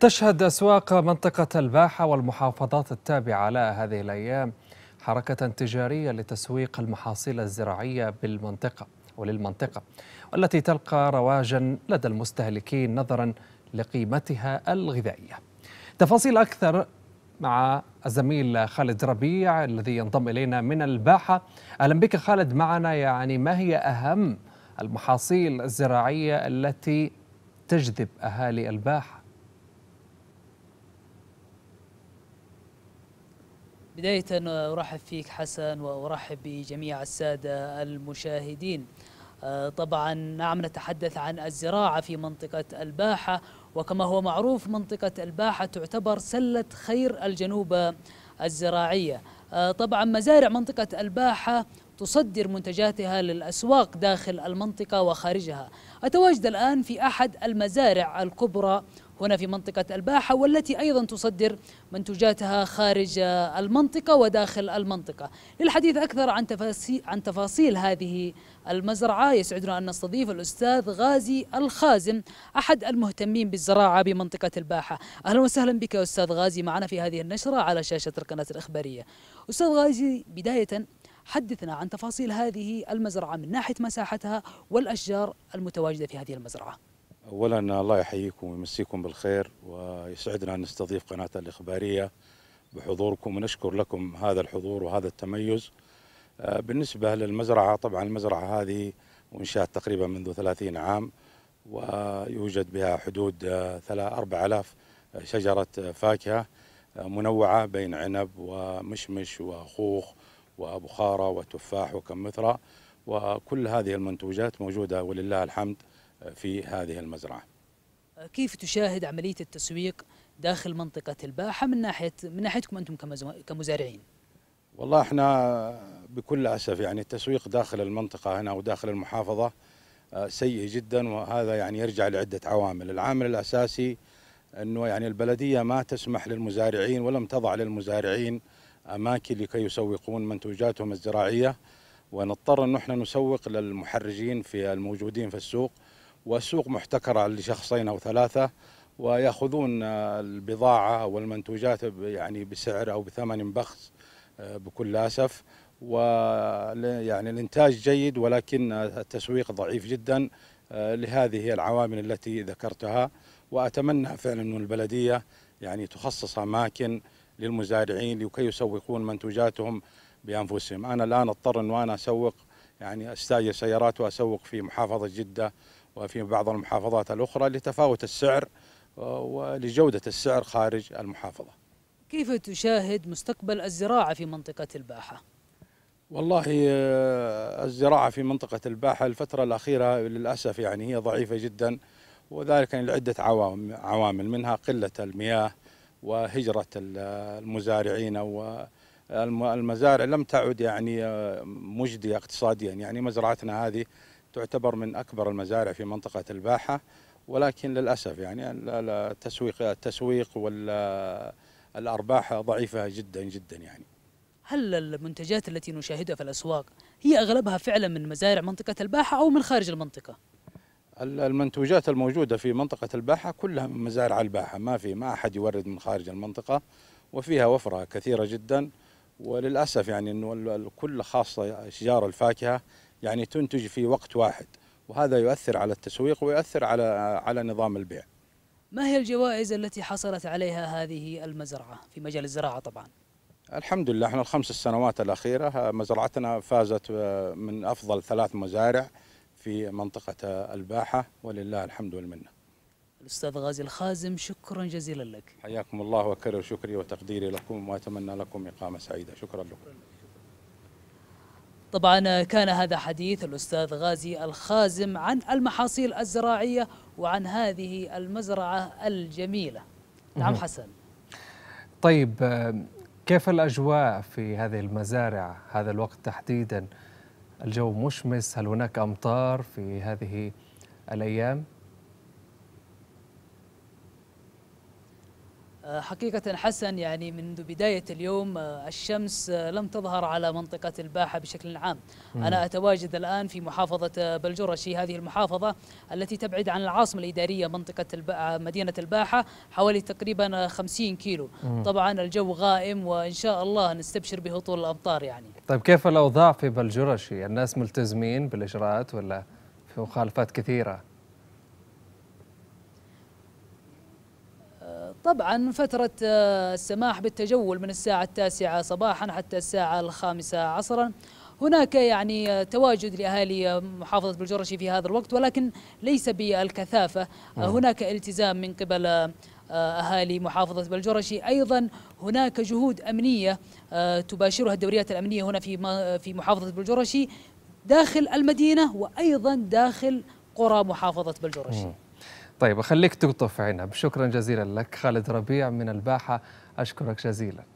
تشهد أسواق منطقة الباحة والمحافظات التابعة لها هذه الأيام حركة تجارية لتسويق المحاصيل الزراعية بالمنطقة وللمنطقة والتي تلقى رواجا لدى المستهلكين نظرا لقيمتها الغذائية تفاصيل أكثر مع الزميل خالد ربيع الذي ينضم إلينا من الباحة أهلا بك خالد معنا يعني ما هي أهم المحاصيل الزراعية التي تجذب أهالي الباحة بداية أرحب فيك حسن وأرحب بجميع السادة المشاهدين آه، طبعا نعم نتحدث عن الزراعة في منطقة الباحة وكما هو معروف منطقة الباحة تعتبر سلة خير الجنوب الزراعية آه، طبعا مزارع منطقة الباحة تصدر منتجاتها للأسواق داخل المنطقة وخارجها أتواجد الآن في أحد المزارع الكبرى هنا في منطقة الباحة والتي أيضا تصدر منتجاتها خارج المنطقة وداخل المنطقة للحديث أكثر عن تفاصيل, عن تفاصيل هذه المزرعة يسعدنا أن نستضيف الأستاذ غازي الخازم أحد المهتمين بالزراعة بمنطقة الباحة أهلا وسهلا بك أستاذ غازي معنا في هذه النشرة على شاشة القناة الإخبارية أستاذ غازي بداية حدثنا عن تفاصيل هذه المزرعة من ناحية مساحتها والأشجار المتواجدة في هذه المزرعة أولا الله يحييكم ويمسيكم بالخير ويسعدنا أن نستضيف قناة الإخبارية بحضوركم ونشكر لكم هذا الحضور وهذا التميز آه، بالنسبة للمزرعة طبعا المزرعة هذه وانشأت تقريبا منذ 30 عام ويوجد بها حدود 4000 آه، شجرة آه، فاكهة منوعة بين عنب ومشمش وخوخ وبخارة وتفاح وكمثرى وكل هذه المنتوجات موجودة ولله الحمد آه، في هذه المزرعة كيف تشاهد عملية التسويق داخل منطقة الباحة من ناحية من ناحيتكم أنتم كمزارعين؟ والله احنا بكل أسف يعني التسويق داخل المنطقة هنا وداخل المحافظة آه، سيء جدا وهذا يعني يرجع لعدة عوامل العامل الأساسي أنه يعني البلدية ما تسمح للمزارعين ولم تضع للمزارعين أماكن لكي يسوقون منتوجاتهم الزراعية ونضطر أن احنا نسوق للمحرجين في الموجودين في السوق والسوق محتكرة لشخصين أو ثلاثة ويأخذون البضاعة والمنتوجات يعني بسعر أو بثمن بخس آه، بكل أسف و يعني الإنتاج جيد ولكن التسويق ضعيف جدا آه، لهذه العوامل التي ذكرتها وأتمنى فعلا ان البلدية يعني تخصص أماكن للمزارعين لكي يسوقون منتوجاتهم بانفسهم، انا الان اضطر انه انا اسوق يعني استاجر سيارات واسوق في محافظه جده وفي بعض المحافظات الاخرى لتفاوت السعر آه، ولجوده السعر خارج المحافظه. كيف تشاهد مستقبل الزراعه في منطقه الباحه؟ والله آه، الزراعه في منطقه الباحه الفتره الاخيره للاسف يعني هي ضعيفه جدا وذلك يعني لعده عوامل منها قله المياه وهجرة المزارعين أو المزارع لم تعد يعني آه، مجدية اقتصاديا يعني مزرعتنا هذه تعتبر من أكبر المزارع في منطقة الباحة ولكن للأسف يعني التسويق التسويق والأرباح ضعيفة جدا جدا يعني هل المنتجات التي نشاهدها في الأسواق هي أغلبها فعلا من مزارع منطقة الباحة أو من خارج المنطقة؟ المنتوجات الموجودة في منطقة الباحة كلها من مزارع الباحة ما في ما أحد يورد من خارج المنطقة وفيها وفرة كثيرة جدا وللأسف يعني أنه الكل خاصة أشجار الفاكهة يعني تنتج في وقت واحد وهذا يؤثر على التسويق ويؤثر على على نظام البيع. ما هي الجوائز التي حصلت عليها هذه المزرعة في مجال الزراعة طبعا؟ الحمد لله احنا الخمس السنوات الأخيرة مزرعتنا فازت آه، من أفضل ثلاث مزارع في منطقة الباحة ولله الحمد والمنة الأستاذ غازي الخازم شكرا جزيلا لك حياكم الله وأكرر شكري وتقديري لكم وأتمنى لكم إقامة سعيدة شكرا لكم طبعا كان هذا حديث الأستاذ غازي الخازم عن المحاصيل الزراعية وعن هذه المزرعة الجميلة نعم حسن طيب آه، كيف الأجواء في هذه المزارع هذا الوقت تحديداً الجو مشمس هل هناك أمطار في هذه الأيام؟ آه، حقيقة حسن يعني منذ بداية اليوم آه، الشمس آه، لم تظهر على منطقة الباحة بشكل عام مم. أنا أتواجد الآن في محافظة بلجرشي هذه المحافظة التي تبعد عن العاصمة الإدارية منطقة الب... مدينة الباحة حوالي تقريبا 50 كيلو مم. طبعا الجو غائم وإن شاء الله نستبشر بهطول الأمطار يعني طيب كيف الأوضاع في بلجرشي الناس ملتزمين بالإجراءات ولا في مخالفات كثيرة طبعا فترة آه، السماح بالتجول من الساعة التاسعة صباحا حتى الساعة الخامسة عصرا هناك يعني آه، تواجد لأهالي آه، محافظة بالجرشي في هذا الوقت ولكن ليس بالكثافة نعم. هناك التزام من قبل أهالي محافظة بالجرشي أيضا هناك جهود أمنية تباشرها الدوريات الأمنية هنا في في محافظة بالجرشي داخل المدينة وأيضا داخل قرى محافظة بالجرشي طيب أخليك تقطف عنب شكرا جزيلا لك خالد ربيع من الباحة أشكرك جزيلا